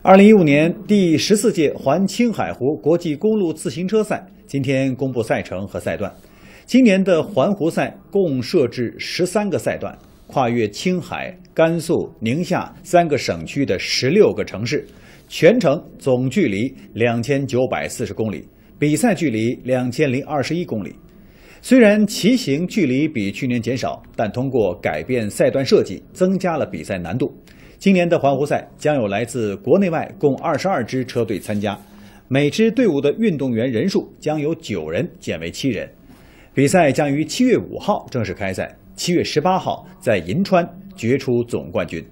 二零一五年第十四届环青海湖国际公路自行车赛今天公布赛程和赛段。今年的环湖赛共设置十三个赛段，跨越青海、甘肃、宁夏三个省区的十六个城市，全程总距离两千九百四十公里，比赛距离两千零二十一公里。虽然骑行距离比去年减少，但通过改变赛段设计，增加了比赛难度。今年的环湖赛将有来自国内外共二十二支车队参加，每支队伍的运动员人数将由九人减为七人。比赛将于七月五号正式开赛，七月十八号在银川决出总冠军。